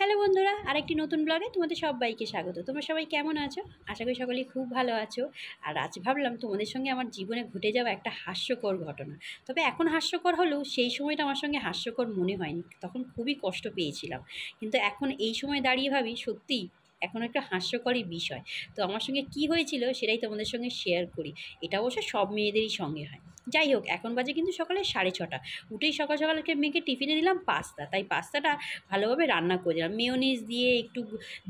hello বন্ধুরা আরেকটি নতুন ব্লগে তোমাদের সবাইকে স্বাগত তোমরা সবাই কেমন আছো আশা করি সকলেই খুব ভালো আছো আর আজ ভাবলাম তোমাদের সঙ্গে আমার জীবনে ঘটে যাওয়া একটা হাস্যকর ঘটনা তবে এখন হাস্যকর হলেও সেই সময়টা আমার সঙ্গে হাস্যকর মনে হয়নি তখন খুবই কষ্ট পেয়েছিলাম কিন্তু এখন এই সময় দাঁড়িয়ে ভাবি সত্যিই এখন একটা হাস্যকরই বিষয় তো আমার সঙ্গে কি হয়েছিল সেটাই তোমাদের সঙ্গে শেয়ার করি এটা অবশ্য সব মেয়েদেরই সঙ্গে হয় যাই হোক এখন বাজে কিন্তু সকালে সাড়ে ছটা উঠেই সকাল সকালকে মেয়েকে টিফিনে দিলাম পাস্তা তাই পাস্তাটা ভালোভাবে রান্না করে দিলাম মেয়নিজ দিয়ে একটু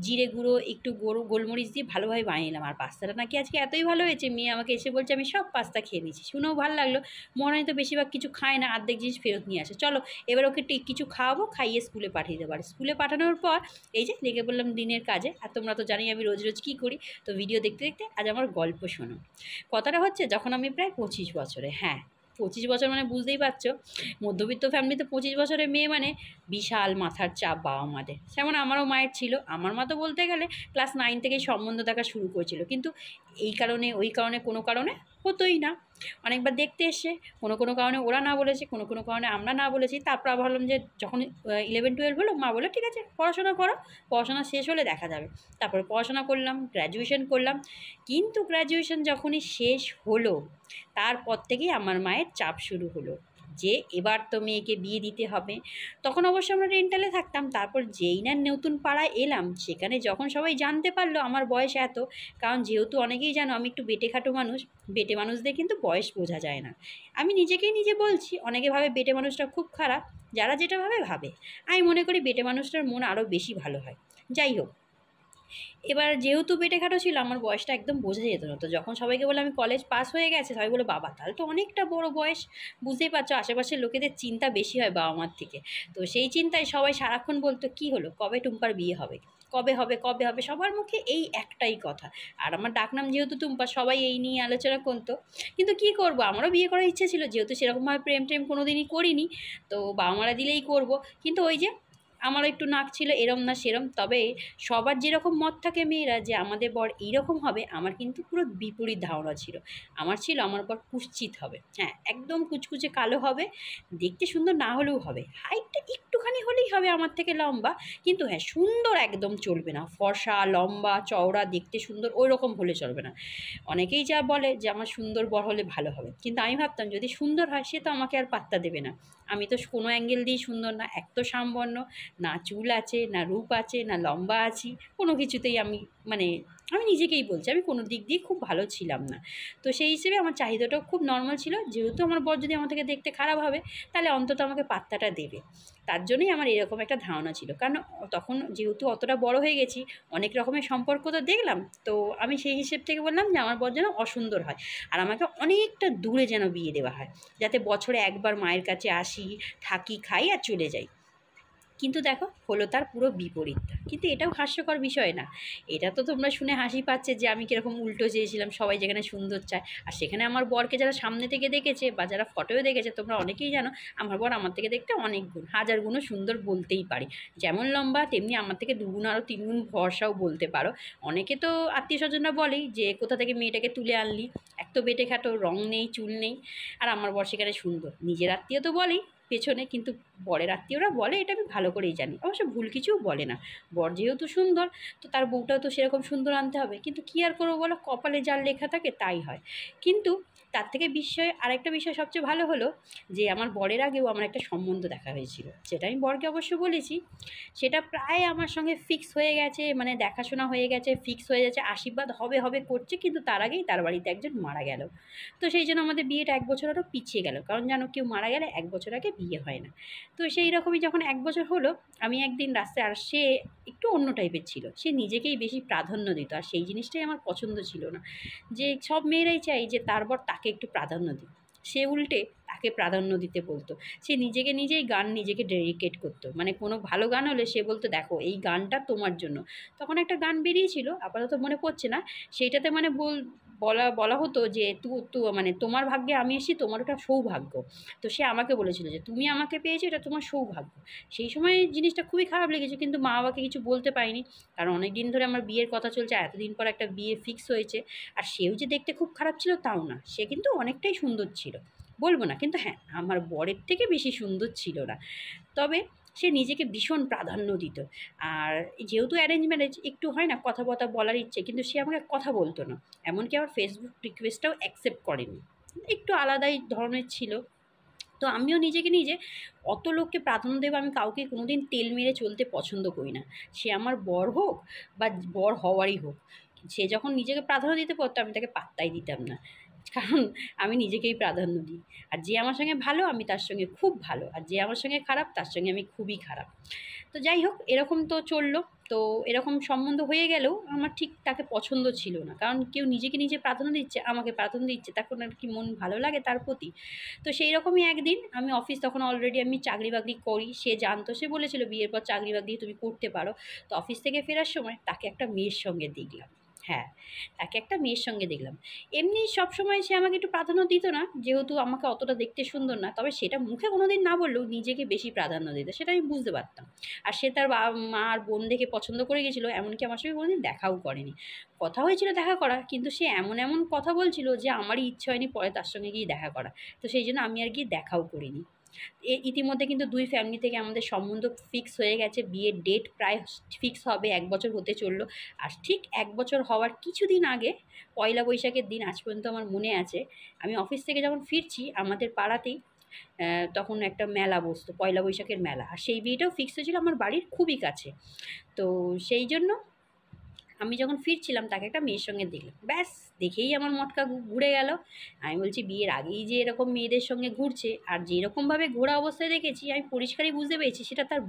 জিরে গুঁড়ো একটু গরু গোলমরিচ দিয়ে ভালোভাবে বানিয়ে নিলাম আর পাস্তাটা নাকি আজকে এতই ভালো হয়েছে মেয়ে আমাকে এসে বলছে আমি সব পাস্তা খেয়ে নিয়েছি শুনেও ভালো লাগলো মনে হয় তো বেশিরভাগ কিছু খায় না আর্ধেক জিনিস ফেরত নিয়ে আসে চলো এবার ওকে কিছু খাওয়াবো খাইয়ে স্কুলে পাঠিয়ে দেবো আর স্কুলে পাঠানোর পর এই যে লেগে বললাম দিনের কাজে আর তোমরা তো জানি আমি রোজ রোজ কী করি তো ভিডিও দেখতে দেখতে আজ আমার গল্প শোনো কথাটা হচ্ছে যখন আমি প্রায় পঁচিশ বছরে হ্যাঁ হ্যাঁ পঁচিশ বছর মানে বুঝতেই পারছো মধ্যবিত্ত ফ্যামিলিতে পঁচিশ বছরের মেয়ে মানে বিশাল মাথার চাপ বাবা মাদের যেমন আমারও মায়ের ছিল আমার মা তো বলতে গেলে ক্লাস নাইন থেকে সম্বন্ধ দেখা শুরু করেছিল কিন্তু এই কারণে ওই কারণে কোনো কারণে হতোই না অনেকবার দেখতে এসে কোনো কোনো কারণে ওরা না বলেছে কোনো কোনো কারণে আমরা না বলেছি তারপর ভাবলাম যে যখন ইলেভেন টুয়েলভ হলো মা বললো ঠিক আছে পড়াশোনা করো পড়াশোনা শেষ হলে দেখা যাবে তারপরে পড়াশোনা করলাম গ্র্যাজুয়েশন করলাম কিন্তু গ্র্যাজুয়েশন যখনই শেষ হলো তারপর থেকেই আমার মায়ের চাপ শুরু হলো যে এবার তো মেয়েকে বিয়ে দিতে হবে তখন অবশ্য আমরা রেন্টালে থাকতাম তারপর যেই না নতুন পাড়ায় এলাম সেখানে যখন সবাই জানতে পারলো আমার বয়স এত কারণ যেহেতু অনেকেই জানো আমি একটু বেটে খাটো মানুষ বেটে মানুষদের কিন্তু বয়স বোঝা যায় না আমি নিজেকেই নিজে বলছি অনেকে ভাবে বেটে মানুষটা খুব খারাপ যারা যেটা ভাবে ভাবে আমি মনে করি বেটে মানুষটার মন আরও বেশি ভালো হয় যাই হোক এবার যেহেতু পেটে খাটো ছিল আমার বয়সটা একদম বোঝা যেত না তো যখন সবাইকে বলে আমি কলেজ পাস হয়ে গেছে সবাই বলে বাবা তাহলে তো অনেকটা বড় বয়স বুঝতেই পারছো আশেপাশের লোকেদের চিন্তা বেশি হয় বাবা মার থেকে তো সেই চিন্তায় সবাই সারাক্ষণ বলতো কি হলো কবে টুম্পার বিয়ে হবে কবে হবে কবে হবে সবার মুখে এই একটাই কথা আর আমার ডাকনাম যেহেতু টুম্পা সবাই এই নিয়ে আলোচনা করতো কিন্তু কি করব আমারও বিয়ে করার ইচ্ছে ছিল যেহেতু সেরকমভাবে প্রেম টেম কোনো দিনই করিনি তো বাবা মারা দিলেই করব কিন্তু ওই যে আমারও একটু নাক ছিল এরম না সেরম তবে সবার যেরকম মত থাকে মেয়েরা যে আমাদের বর এইরকম হবে আমার কিন্তু পুরো বিপরীত ধারণা ছিল আমার ছিল আমার বর কুশ্চিত হবে হ্যাঁ একদম কুচকুচে কালো হবে দেখতে সুন্দর না হলেও হবে হাইটটা একটুখানি হলেই হবে আমার থেকে লম্বা কিন্তু হ্যাঁ সুন্দর একদম চলবে না ফর্সা লম্বা চওড়া দেখতে সুন্দর ওই রকম হলে চলবে না অনেকেই যা বলে যে আমার সুন্দর বর হলে ভালো হবে কিন্তু আমি ভাবতাম যদি সুন্দর হয় সে তো আমাকে আর পাত্তা দেবে না আমি তো কোনো অ্যাঙ্গেল দিয়েই সুন্দর না এক তো সামবর্ণ না চুল আছে না রূপ আছে না লম্বা আছি কোনো কিছুতেই আমি মানে আমি নিজেকেই বলছি আমি কোনো দিক দিয়ে খুব ভালো ছিলাম না তো সেই হিসেবে আমার চাহিদাটাও খুব নর্মাল ছিল যেহেতু আমার বর যদি আমার থেকে দেখতে খারাপ হবে তাহলে অন্তত আমাকে পাত্তাটা দেবে তার জন্যই আমার এরকম একটা ধারণা ছিল কারণ তখন যেহেতু অতটা বড় হয়ে গেছি অনেক রকমের সম্পর্ক তো দেখলাম তো আমি সেই হিসেব থেকে বললাম যে আমার বর যেন অসুন্দর হয় আর আমাকে অনেকটা দূরে যেন বিয়ে দেওয়া হয় যাতে বছরে একবার মায়ের কাছে আসি থাকি খাই আর চলে যাই কিন্তু দেখো হলো তার পুরো বিপরীতটা কিন্তু এটাও হাস্যকর বিষয় না এটা তো তোমরা শুনে হাসি পাচ্ছে যে আমি কীরকম উল্টো চেয়েছিলাম সবাই যেখানে সুন্দর চায় আর সেখানে আমার বরকে যারা সামনে থেকে দেখেছে বা যারা ফটোও দেখেছে তোমরা অনেকেই জানো আমার বর আমার থেকে দেখতে অনেক গুণ হাজার গুণও সুন্দর বলতেই পারি যেমন লম্বা তেমনি আমার থেকে দুগুণ আরও তিনগুণ ভরসাও বলতে পারো অনেকে তো আত্মীয় স্বজনরা বলেই যে কোথা থেকে মেয়েটাকে তুলে আনলি এক তো বেটে খাটো রং নেই চুল নেই আর আমার বর সেখানে সুন্দর নিজের আত্মীয় তো বলেই পেছনে কিন্তু বরের আত্মীয়রা বলে এটা আমি ভালো করেই জানি অবশ্য ভুল কিছুও বলে না বর যেহেতু সুন্দর তো তার বউটাও তো সেরকম সুন্দর আনতে হবে কিন্তু কী আর করবো বলো কপালে যার লেখা থাকে তাই হয় কিন্তু তার থেকে বিষয়ে আরেকটা বিষয় সবচেয়ে ভালো হলো যে আমার বরের আগেও আমার একটা সম্বন্ধ দেখা হয়েছিল সেটা আমি বরকে অবশ্য বলেছি সেটা প্রায় আমার সঙ্গে ফিক্স হয়ে গেছে মানে দেখাশোনা হয়ে গেছে ফিক্স হয়ে গেছে আশীর্বাদ হবে হবে করছে কিন্তু তার আগেই তার বাড়িতে একজন মারা গেল তো সেই জন্য আমাদের বিয়েটা এক বছর আরও পিছিয়ে গেল কারণ যেন কেউ মারা গেলে এক বছর আগে বিয়ে হয় না তো সেই রকমই যখন এক বছর হলো আমি একদিন রাস্তায় আর সে একটু অন্য টাইপের ছিল সে নিজেকেই বেশি প্রাধান্য দিত আর সেই জিনিসটাই আমার পছন্দ ছিল না যে সব মেয়েরাই চাই যে তার বর তাকে একটু প্রাধান্য দিই সে উল্টে তাকে প্রাধান্য দিতে বলতো সে নিজেকে নিজেই গান নিজেকে ডেডিকেট করতো মানে কোনো ভালো গান হলে সে বলতো দেখো এই গানটা তোমার জন্য তখন একটা গান বেরিয়েছিল আপাতত মনে পড়ছে না সেইটাতে মানে বল বলা বলা হতো যে তু মানে তোমার ভাগ্যে আমি এসেছি তোমার ওটা সৌভাগ্য তো সে আমাকে বলেছিল যে তুমি আমাকে পেয়েছো এটা তোমার সৌভাগ্য সেই সময় জিনিসটা খুবই খারাপ লেগেছে কিন্তু মা বাবাকে কিছু বলতে পাইনি কারণ অনেক দিন ধরে আমার বিয়ের কথা চলছে এতদিন পর একটা বিয়ে ফিক্স হয়েছে আর সেও যে দেখতে খুব খারাপ ছিল তাও না সে কিন্তু অনেকটাই সুন্দর ছিল বলবো না কিন্তু হ্যাঁ আমার বরের থেকে বেশি সুন্দর ছিল না তবে সে নিজেকে ভীষণ প্রাধান্য দিত আর যেহেতু অ্যারেঞ্জ ম্যারেজ একটু হয় না কথা বথা বলার ইচ্ছে কিন্তু সে আমাকে কথা বলতো না এমনকি আমার ফেসবুক রিকোয়েস্টটাও অ্যাকসেপ্ট করেনি একটু আলাদাই ধরনের ছিল তো আমিও নিজেকে নিজে অত লোককে প্রাধান্য দেবো আমি কাউকে কোনো দিন তেল মেরে চলতে পছন্দ করি না সে আমার বর হোক বা বর হওয়ারই হোক সে যখন নিজেকে প্রাধান্য দিতে পারতো আমি তাকে পাত্তাই দিতাম না কারণ আমি নিজেকেই প্রাধান্য দিই আর যে আমার সঙ্গে ভালো আমি তার সঙ্গে খুব ভালো আর যে আমার সঙ্গে খারাপ তার সঙ্গে আমি খুবই খারাপ তো যাই হোক এরকম তো চললো তো এরকম সম্বন্ধ হয়ে গেলেও আমার ঠিক তাকে পছন্দ ছিল না কারণ কেউ নিজেকে নিজে প্রাধান্য দিচ্ছে আমাকে প্রাধান্য দিচ্ছে তখন আর কি মন ভালো লাগে তার প্রতি তো সেই রকমই একদিন আমি অফিস তখন অলরেডি আমি চাকরি বাকরি করি সে জানতো সে বলেছিল বিয়ের পর চাকরি বাকরি তুমি করতে পারো তো অফিস থেকে ফেরার সময় তাকে একটা মেয়ের সঙ্গে দেখলাম হ্যাঁ তাকে একটা মেয়ের সঙ্গে দেখলাম এমনি সবসময় সে আমাকে একটু প্রাধান্য দিত না যেহেতু আমাকে অতটা দেখতে সুন্দর না তবে সেটা মুখে কোনোদিন না বললেও নিজেকে বেশি প্রাধান্য দিত সেটা আমি বুঝতে পারতাম আর সে তার বা মা আর বোন দেখে পছন্দ করে গেছিলো এমনকি আমার সঙ্গে কোনোদিন দেখাও করেনি কথা হয়েছিল দেখা করা কিন্তু সে এমন এমন কথা বলছিল যে আমারই ইচ্ছে হয়নি পরে তার সঙ্গে গিয়ে দেখা করা তো সেই জন্য আমি আর গিয়ে দেখাও করিনি ইতিমধ্যে কিন্তু দুই ফ্যামিলি থেকে আমাদের সম্বন্ধ ফিক্স হয়ে গেছে বিয়ের ডেট প্রায় ফিক্স হবে এক বছর হতে চললো আর ঠিক এক বছর হওয়ার কিছুদিন আগে পয়লা বৈশাখের দিন আজ পর্যন্ত আমার মনে আছে আমি অফিস থেকে যখন ফিরছি আমাদের পাড়াতেই তখন একটা মেলা বসতো পয়লা বৈশাখের মেলা আর সেই বিয়েটাও ফিক্স হয়েছিল আমার বাড়ির খুবই কাছে তো সেই জন্য আমি যখন ফিরছিলাম তাকে একটা মেয়ের সঙ্গে দেখলাম ব্যাস দেখেই আমার মটকা ঘুরে গেল আমি বলছি বিয়ের আগেই যে এরকম মেয়েদের সঙ্গে ঘুরছে আর যেরকমভাবে ঘোরা অবস্থায় দেখেছি আমি পরিষ্কারই বুঝতে পেরেছি সেটা তার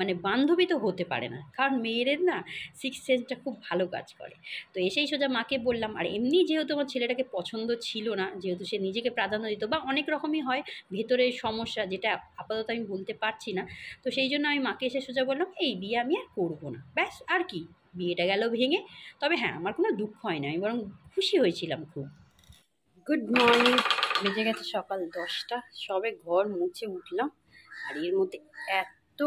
মানে বান্ধবী তো হতে পারে না কারণ মেয়েদের না সিক্স সেন্সটা খুব ভালো কাজ করে তো এসেই সোজা মাকে বললাম আর এমনি যেহেতু আমার ছেলেটাকে পছন্দ ছিল না যেহেতু সে নিজেকে প্রাধান্য দিত বা অনেক রকমই হয় ভেতরের সমস্যা যেটা আপাতত আমি বলতে পারছি না তো সেই জন্য আমি মাকে এসে সোজা বললাম এই বিয়ে আমি আর করবো না ব্যাস আর কি বিয়েটা গেল ভেঙে তবে হ্যাঁ আমার কোনো দুঃখ হয় না আমি বরং খুশি হয়েছিলাম খুব গুড মর্নিং বেজে গেছে সকাল দশটা সবে ঘর মুছে উঠলাম আর এর মধ্যে এত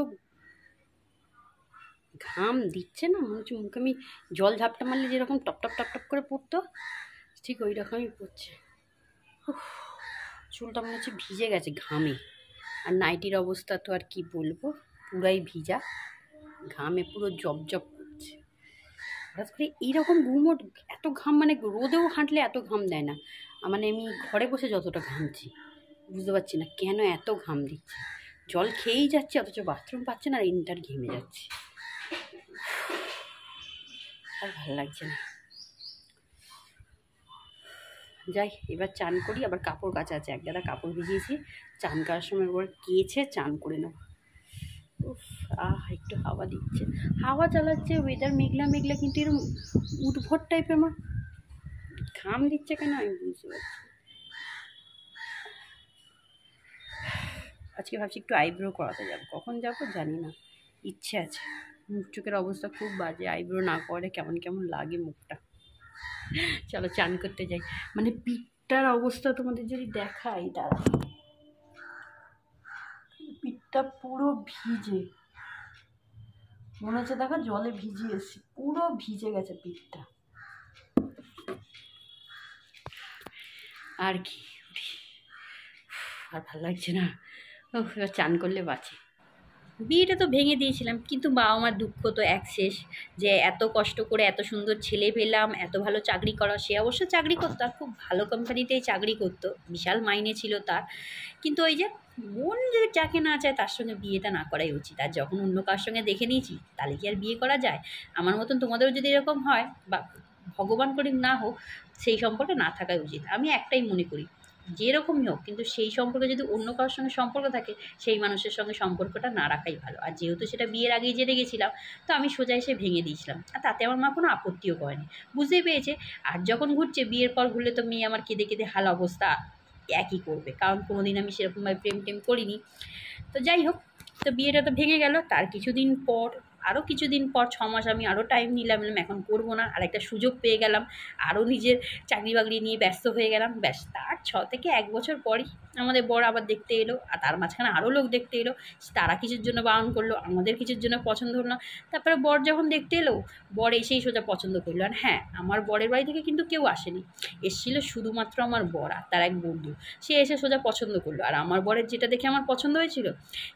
ঘাম দিচ্ছে না মনে হচ্ছে মুখে আমি জল ঝাপটা মারলে যেরকম টপ টপ টপ টপ করে পড়তো ঠিক ওই রকমই পড়ছে চুলটা মনে হচ্ছে ভিজে গেছে ঘামে আর নাইটির অবস্থা তো আর কি বলবো পুরাই ভিজা ঘামে পুরো জব জব হঠাৎ করে এইরকম গুমোট এত ঘাম মানে রোদেও হাঁটলে এত ঘাম দেয় না মানে আমি ঘরে বসে যতটা ঘামছি বুঝতে পারছি না কেন এত ঘাম দিচ্ছে জল খেয়েই যাচ্ছে অথচ বাথরুম পাচ্ছে না আর ইন্টার ঘেমে যাচ্ছে আর ভালো লাগছে না যাই এবার চান করি আবার কাপড় কাচা আছে এক দাদা কাপড় ভিজিয়েছি চান করার সময় এবার কেছে চান করে নেবো আহ একটু হাওয়া দিচ্ছে হাওয়া চালাচ্ছে ওয়েদার মেঘলা মেঘলা কিন্তু এরকম উদ্ভট টাইপের মা ঘাম দিচ্ছে কেন আমি বুঝতে পারছি আজকে ভাবছি একটু আইব্রো করাতে যাবো কখন যাবো জানি না ইচ্ছে আছে মুখ চোখের অবস্থা খুব বাজে আইব্রো না করে কেমন কেমন লাগে মুখটা চলো চান করতে যাই মানে পিঠটার অবস্থা তোমাদের যদি দেখাই দাঁড়া মুখটা পুরো ভিজে মনে হচ্ছে দেখো জলে ভিজিয়ে এসছি পুরো ভিজে গেছে পিঠটা আর কি আর ভালো লাগছে না ও এবার চান করলে বাঁচে বিয়েটা তো ভেঙে দিয়েছিলাম কিন্তু বাবা মার দুঃখ তো এক শেষ যে এত কষ্ট করে এত সুন্দর ছেলে পেলাম এত ভালো চাকরি করা সে অবশ্য চাকরি করতো আর খুব ভালো কোম্পানিতেই চাকরি করতো বিশাল মাইনে ছিল তার কিন্তু ওই যে মন যদি যাকে না চায় তার সঙ্গে বিয়েটা না করাই উচিত আর যখন অন্য কার সঙ্গে দেখে নিয়েছি তাহলে কি আর বিয়ে করা যায় আমার মতন তোমাদেরও যদি এরকম হয় বা ভগবান করি না হোক সেই সম্পর্কে না থাকাই উচিত আমি একটাই মনে করি যেরকমই হোক কিন্তু সেই সম্পর্কে যদি অন্য কারোর সঙ্গে সম্পর্ক থাকে সেই মানুষের সঙ্গে সম্পর্কটা না রাখাই ভালো আর যেহেতু সেটা বিয়ের আগেই জেনে গেছিলাম তো আমি সোজা এসে ভেঙে দিয়েছিলাম আর তাতে আমার মা কোনো আপত্তিও করেনি বুঝতেই পেয়েছে আর যখন ঘুরছে বিয়ের পর ঘুরলে তো মেয়ে আমার কেঁদে কেঁদে হাল অবস্থা একই করবে কারণ কোনো দিন আমি সেরকমভাবে প্রেম টেম করিনি তো যাই হোক তো বিয়েটা তো ভেঙে গেল তার কিছুদিন পর আরও কিছুদিন পর ছ মাস আমি আরও টাইম নিলাম এখন করবো না আর একটা সুযোগ পেয়ে গেলাম আরও নিজের চাকরি বাকরি নিয়ে ব্যস্ত হয়ে গেলাম ব্যাস তার ছ থেকে এক বছর পরই আমাদের বর আবার দেখতে এলো আর তার মাঝখানে আরও লোক দেখতে এলো তারা কিছুর জন্য বারণ করলো আমাদের কিছুর জন্য পছন্দ হলো না তারপরে বর যখন দেখতে এলো বর এসেই সোজা পছন্দ করলো আর হ্যাঁ আমার বরের বাড়ি থেকে কিন্তু কেউ আসেনি এসেছিল শুধুমাত্র আমার বর আর তার এক বন্ধু সে এসে সোজা পছন্দ করলো আর আমার বরের যেটা দেখে আমার পছন্দ হয়েছিল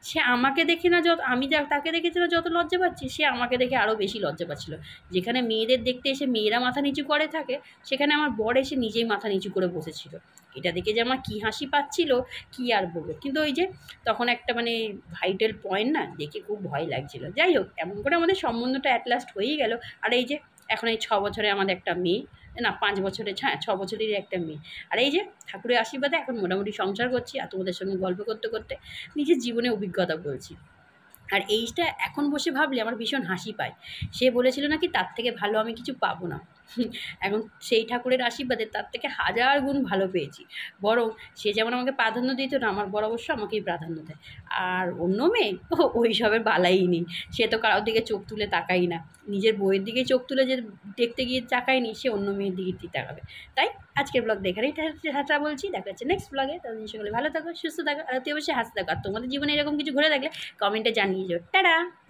সে আমাকে দেখে না যত আমি তাকে দেখেছি না যত লজ্জা পাচ্ছি সে আমাকে দেখে আরও বেশি লজ্জা পাচ্ছিল যেখানে মেয়েদের দেখতে এসে মেয়েরা মাথা নিচু করে থাকে সেখানে আমার বর এসে নিজেই মাথা নিচু করে বসেছিল এটা দেখে যে আমার কী হাসি পাচ্ছিল কী আর বলবো কিন্তু ওই যে তখন একটা মানে ভাইটাল পয়েন্ট না দেখে খুব ভয় লাগছিল যাই হোক এমন করে আমাদের সম্বন্ধটা অ্যাট লাস্ট হয়েই গেল আর এই যে এখন এই ছ বছরে আমাদের একটা মেয়ে না পাঁচ বছরের ছা হ্যাঁ, ছ বছরেরই একটা মেয়ে আর এই যে ঠাকুরের আশীর্বাদে এখন মোটামুটি সংসার করছি আর তোমাদের সঙ্গে গল্প করতে করতে নিজের জীবনে অভিজ্ঞতা বলছি আর এইটা এখন বসে ভাবলে আমার ভীষণ হাসি পায় সে বলেছিল নাকি তার থেকে ভালো আমি কিছু পাবো না এখন সেই ঠাকুরের আশীর্বাদে তার থেকে হাজার গুণ ভালো পেয়েছি বরং সে যেমন আমাকে প্রাধান্য দিত না আমার বড় অবশ্য আমাকেই প্রাধান্য দেয় আর অন্য মেয়ে ওই সবের বালাই নেই সে তো কারোর দিকে চোখ তুলে তাকাই না নিজের বইয়ের দিকে চোখ তুলে যে দেখতে গিয়ে তাকায়নি সে অন্য মেয়ের দিকে তাকাবে তাই আজকের ব্লগ দেখারই হাঁটা বলছি দেখা যাচ্ছে নেক্সট ব্লগে তাদের সকলে ভালো থাকো সুস্থ থাকো আর অতি অবশ্যই হাসতে থাকো আর তোমাদের জীবনে এরকম কিছু ঘুরে থাকলে কমেন্টে জানিয়ে যাও টাটা